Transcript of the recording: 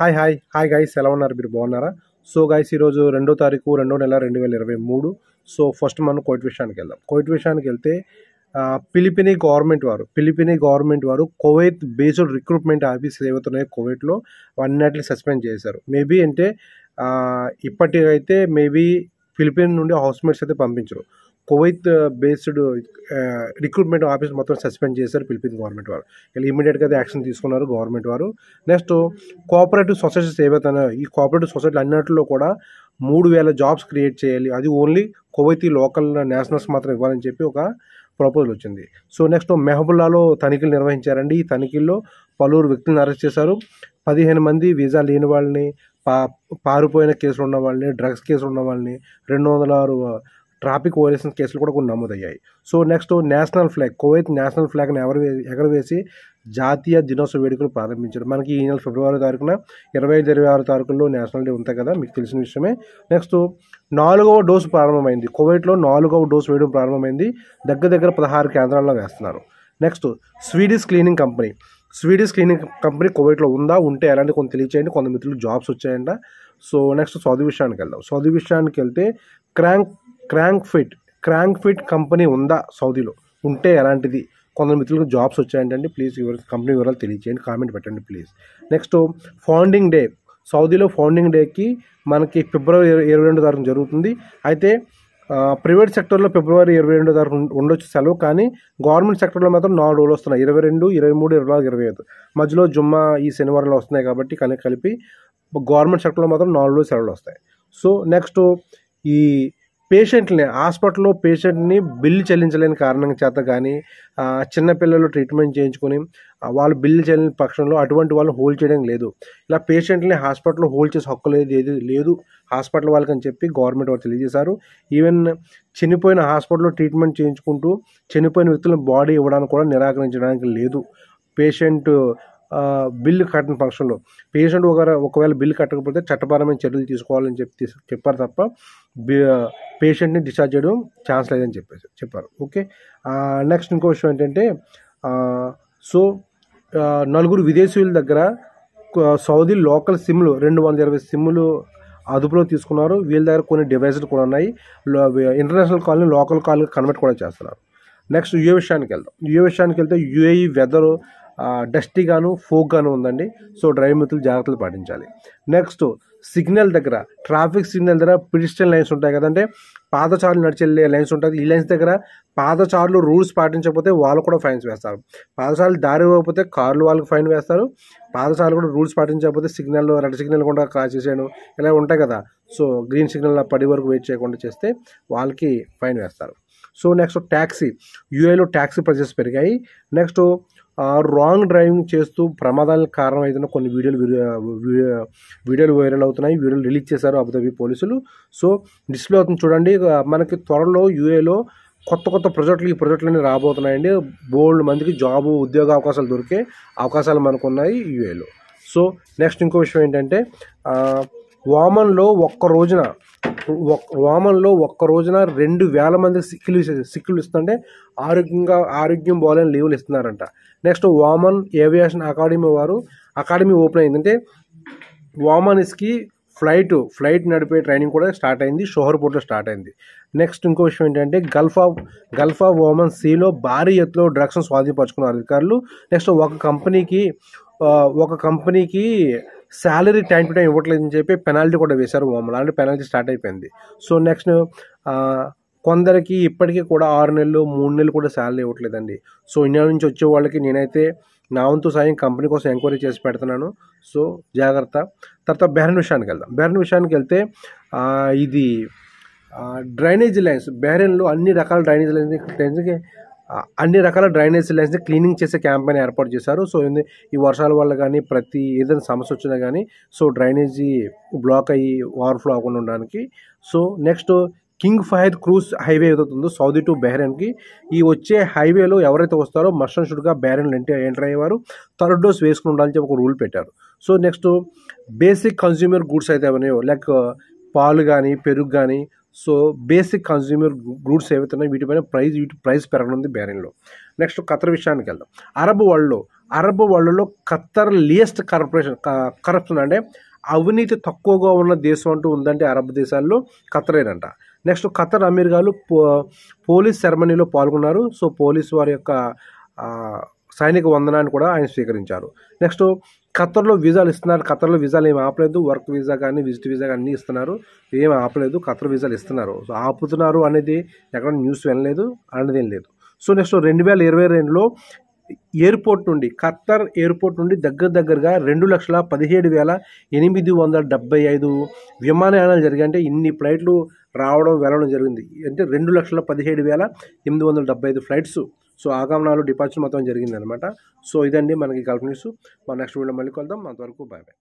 hi hi hi guys ఎలా ఉన్నారు మీరు బాగున్నారా సో గైస్ ఈరోజు రెండో తారీఖు రెండో నెల రెండు వేల ఇరవై మూడు సో ఫస్ట్ మనం కోయిట్ విషయానికి వెళ్దాం కోయిట్ విషయానికి వెళ్తే ఫిలిపినీ గవర్నమెంట్ వారు ఫిలిపినీ గవర్నమెంట్ వారు కోవైత్ బేస్డ్ రిక్రూట్మెంట్ ఆఫీసులు ఏవైతున్నాయో కోవైట్లో అన్నిటిని సస్పెండ్ చేశారు మేబీ అంటే ఇప్పటికైతే మేబీ ఫిలిపీన్ నుండి హౌస్మేట్స్ అయితే పంపించరు కువైత్ బేస్డ్ రిక్రూట్మెంట్ ఆఫీస్ మొత్తం సస్పెండ్ చేశారు ఫిలిపీన్ గవర్నమెంట్ వారు ఇలా ఇమీడియట్గా అయితే యాక్షన్ తీసుకున్నారు గవర్నమెంట్ వారు నెక్స్ట్ కోఆపరేటివ్ సొసైటీస్ ఏవైతే ఈ కోఆపరేటివ్ సొసైటీలు అన్నింటిలో కూడా మూడు వేల జాబ్స్ క్రియేట్ చేయాలి అది ఓన్లీ కువైతీ లోకల్ నేషనల్స్ మాత్రం ఇవ్వాలని చెప్పి ఒక ప్రపోజల్ వచ్చింది సో నెక్స్ట్ మెహబుల్లాలో తనిఖీలు నిర్వహించారండి ఈ తనిఖీల్లో పలువురు వ్యక్తులను అరెస్ట్ చేశారు పదిహేను మంది వీసా లేని వాళ్ళని పా పారిపోయిన కేసులు ఉన్న వాళ్ళని డ్రగ్స్ కేసులు ఉన్న వాళ్ళని రెండు వందల ఆరు ట్రాఫిక్ వైలేషన్ కేసులు కూడా కొన్ని నమోదయ్యాయి so next national flag Kuwait national ఫ్లాగ్ని ఎవరు ఎగరవేసి జాతీయ దినోత్సవ వేడుకలు ప్రారంభించారు మనకి ఈ నెల ఫిబ్రవరి తారీఖున ఇరవై ఐదు ఇరవై ఆరు తారీఖుల్లో నేషనల్ డే ఉంటాయి కదా మీకు తెలిసిన విషయమే నెక్స్ట్ నాలుగవ డోసు ప్రారంభమైంది కోవైట్లో నాలుగవ డోసు వేయడం ప్రారంభమైంది దగ్గర దగ్గర పదహారు కేంద్రాల్లో వేస్తున్నారు next Swedish cleaning company Swedish cleaning company కువైట్లో ఉందా ఉంటే ఎలాంటి కొంత తెలియచేయండి కొంత మిత్రులు జాబ్స్ వచ్చాయంట సో నెక్స్ట్ సౌదీ విషయానికి వెళ్దాం సౌదీ విషయానికి వెళ్తే crank crank fit crank fit company ఉందా సౌదీలో ఉంటే ఎలాంటిది కొందరు మిత్రులకు జాబ్స్ వచ్చాయంటండి ప్లీజ్ వివరాలు కంపెనీ వివరాలు తెలియచేయండి కామెంట్ పెట్టండి ప్లీజ్ నెక్స్ట్ ఫౌండింగ్ డే సౌదీలో ఫౌండింగ్ డేకి మనకి ఫిబ్రవరి ఇరవై రెండు తారీఖు జరుగుతుంది అయితే ప్రైవేట్ సెక్టర్లో ఫిబ్రవరి ఇరవై రెండో తారీఖు ఉండొచ్చు సెలవు కానీ గవర్నమెంట్ సెక్టర్లో మాత్రం నాలుగు రోజులు వస్తున్నాయి ఇరవై రెండు ఇరవై మూడు ఇరవై నాలుగు ఇరవై ఐదు మధ్యలో జుమ్మా ఈ శనివారంలో వస్తున్నాయి కాబట్టి కలిపి గవర్నమెంట్ సెక్టర్లో మాత్రం నాలుగు రోజులు సెలవులు వస్తాయి సో నెక్స్ట్ ఈ పేషెంట్ని హాస్పిటల్లో పేషెంట్ని బిల్లు చెల్లించలేని కారణం చేత కానీ చిన్నపిల్లలు ట్రీట్మెంట్ చేయించుకొని వాళ్ళు బిల్లు చెల్లిన పక్షంలో అటువంటి వాళ్ళు హోల్డ్ చేయడం లేదు ఇలా పేషెంట్ని హాస్పిటల్లో హోల్డ్ చేసే హక్కు లేదు ఏది లేదు హాస్పిటల్ వాళ్ళకని చెప్పి గవర్నమెంట్ వాళ్ళు తెలియజేశారు ఈవెన్ చనిపోయిన హాస్పిటల్లో ట్రీట్మెంట్ చేయించుకుంటూ చనిపోయిన వ్యక్తుల బాడీ ఇవ్వడానికి కూడా నిరాకరించడానికి లేదు పేషెంట్ బిల్లు కట్టిన ఫంక్షన్లో పేషెంట్ ఒక ఒకవేళ బిల్లు కట్టకపోతే చట్టపరమైన చర్యలు తీసుకోవాలని చెప్పి చెప్పారు తప్ప పేషెంట్ని డిశ్చార్జ్ చేయడం ఛాన్స్ లేదని చెప్పేసి చెప్పారు ఓకే నెక్స్ట్ ఇంకో విషయం ఏంటంటే సో నలుగురు విదేశీయుల దగ్గర సౌదీ లోకల్ సిమ్లు రెండు వందల ఇరవై సిమ్లు అదుపులో తీసుకున్నారు వీళ్ళ దగ్గర కొన్ని డివైజెస్ కూడా ఉన్నాయి ఇంటర్నేషనల్ కాల్ని లోకల్ కాల్ కన్వర్ట్ కూడా చేస్తున్నారు నెక్స్ట్ యుఏ విషయానికి వెళ్దాం యుఏ విషయానికి వెళ్తే యుఏఈ వెదర్ డస్టీగాను గాను ఉందండి సో డ్రైవ్ మిత్రులు జాగ్రత్తలు పాటించాలి నెక్స్ట్ సిగ్నల్ దగ్గర ట్రాఫిక్ సిగ్నల్ దగ్గర పిడిస్టన్ లైన్స్ ఉంటాయి కదంటే పాదచారులు నడిచే లైన్స్ ఉంటాయి ఈ లైన్స్ దగ్గర పాదచారులు రూల్స్ పాటించకపోతే వాళ్ళు కూడా ఫైన్స్ వేస్తారు పాదచారులు దారి ఇవ్వకపోతే కార్లు వాళ్ళకి ఫైన్ వేస్తారు పాదచారులు కూడా రూల్స్ పాటించకపోతే సిగ్నల్ రెడ్ సిగ్నల్ కూడా క్రాస్ చేసేయడం ఇలా ఉంటాయి కదా సో గ్రీన్ సిగ్నల్ పడి వరకు వెయిట్ చేయకుండా చేస్తే వాళ్ళకి ఫైన్ వేస్తారు సో నెక్స్ట్ ట్యాక్సీ యూఏలో ట్యాక్సీ ప్రైజెస్ పెరిగాయి నెక్స్ట్ రాంగ్ డ్రైవింగ్ చేస్తూ ప్రమాదాలకు కారణమవుతున్న కొన్ని వీడియోలు వీడియోలు వైరల్ అవుతున్నాయి వీడియోలు రిలీజ్ చేశారు అబుదాబి పోలీసులు సో డిస్ప్లే అవుతుంది చూడండి మనకి త్వరలో యూఏలో కొత్త కొత్త ప్రాజెక్టులు ఈ ప్రాజెక్టులన్నీ రాబోతున్నాయండి బోల్డ్ మందికి జాబు ఉద్యోగ అవకాశాలు దొరికే అవకాశాలు మనకు ఉన్నాయి యూఏలో సో నెక్స్ట్ ఇంకో విషయం ఏంటంటే వామన్లో ఒక్క రోజున వామన్లో ఒక్క రోజున రెండు వేల మందికి సిక్కులు సిక్కులు ఇస్తుంటే ఆరోగ్యంగా ఆరోగ్యం బాగాలని లీవులు ఇస్తున్నారంట నెక్స్ట్ వామన్ ఏవియేషన్ అకాడమీ వారు అకాడమీ ఓపెన్ అయిందంటే వామన్స్కి ఫ్లైట్ ఫ్లైట్ నడిపే ట్రైనింగ్ కూడా స్టార్ట్ అయింది షోహర్పూర్లో స్టార్ట్ అయింది నెక్స్ట్ ఇంకో విషయం ఏంటంటే Gulf of Gulf of Oman సీలో భారీ ఎత్తులో డ్రగ్స్ను స్వాధీనపరుచుకున్న అధికారులు నెక్స్ట్ ఒక కంపెనీకి ఒక కంపెనీకి శాలరీ టైం టు టైం ఇవ్వట్లేదని చెప్పి పెనాల్టీ కూడా వేశారు మమ్మల్ని అంటే పెనాల్టీ స్టార్ట్ అయిపోయింది సో నెక్స్ట్ కొందరికి ఇప్పటికీ కూడా ఆరు నెలలు మూడు నెలలు కూడా శాలరీ ఇవ్వట్లేదండి సో ఇండియా నుంచి వచ్చే వాళ్ళకి నేనైతే నా వంతు సాయం కంపెనీ కోసం ఎంక్వైరీ చేసి పెడుతున్నాను సో జాగ్రత్త తర్వాత బెహరన్ విషయానికి వెళ్దాం బెహరన్ విషయానికి వెళ్తే ఇది డ్రైనేజ్ లైన్స్ బెహరన్లో అన్ని రకాల డ్రైనేజ్ లైన్స్ అన్ని రకాల డ్రైనేజ్ లైన్స్ని క్లీనింగ్ చేసే క్యాంపెయిన్ ఏర్పాటు చేశారు సో ఈ వర్షాల వల్ల కానీ ప్రతి ఏదైనా సమస్య వచ్చినా కానీ సో డ్రైనేజీ బ్లాక్ అయ్యి వార్ ఫ్లో అవ్వకుండా ఉండడానికి సో నెక్స్ట్ కింగ్ ఫహద్ క్రూజ్ హైవే ఏదైతే ఉందో సౌదీ టు బెహ్రెన్కి ఈ వచ్చే హైవేలో ఎవరైతే వస్తారో షుడ్గా బెహ్రెన్లు ఎంటర్ ఎంటర్ అయ్యేవారు థర్డ్ డోస్ వేసుకుని ఉండాలని చెప్పి ఒక రూల్ పెట్టారు so next basic consumer goods అయితే ఏమన్నాయో లైక్ పాలు కానీ పెరుగు కానీ సో బేసిక్ కన్జ్యూమర్ గూడ్స్ ఏవైతే వీటిపైన ప్రైస్ వీటి ప్రైస్ పెరగనుంది బేరెన్లో నెక్స్ట్ ఖతర్ విషయానికి వెళ్దాం అరబ్ వరల్డ్లో అరబ్ వరల్డ్లో ఖతర్ లియస్ట్ కార్పొరేషన్ కరప్షన్ అంటే అవినీతి తక్కువగా ఉన్న దేశం అంటూ ఉందంటే అరబ్ దేశాల్లో ఖతరేనంట నెక్స్ట్ ఖతర్ అమీర్గాలు పో పోలీస్ సెరమనీలో పాల్గొన్నారు సో పోలీస్ వారి యొక్క సైనిక వందనాన్ని కూడా ఆయన స్వీకరించారు నెక్స్ట్ ఖతర్లో వీజాలు ఇస్తున్నారు ఖతర్లో వీజాలు ఏమి ఆపలేదు వర్క్ వీజా కానీ విజిట్ వీజా కానీ అన్నీ ఇస్తున్నారు ఏమి ఆపలేదు ఖతర్ వీజాలు ఇస్తున్నారు సో ఆపుతున్నారు అనేది ఎక్కడ న్యూస్ వినలేదు అనేది ఏం లేదు సో నెక్స్ట్ రెండు వేల ఇరవై రెండులో ఎయిర్పోర్ట్ నుండి ఖత్తర్ ఎయిర్పోర్ట్ నుండి దగ్గర దగ్గరగా రెండు లక్షల పదిహేడు వేల ఎనిమిది వందల డెబ్బై ఐదు విమానయానాలు జరిగాయంటే ఇన్ని ఫ్లైట్లు రావడం వెళ్ళడం జరిగింది అంటే రెండు లక్షల పదిహేడు వేల ఎనిమిది వందల డెబ్బై ఐదు ఫ్లైట్స్ సో ఆగమనాలు డిపార్చర్ మొత్తం అనమాట సో ఇదండి మనకి కల్పనీస్ మన నెక్స్ట్ వీడియో మళ్ళీ కలుద్దాం అంతవరకు బాయ్ బాయ్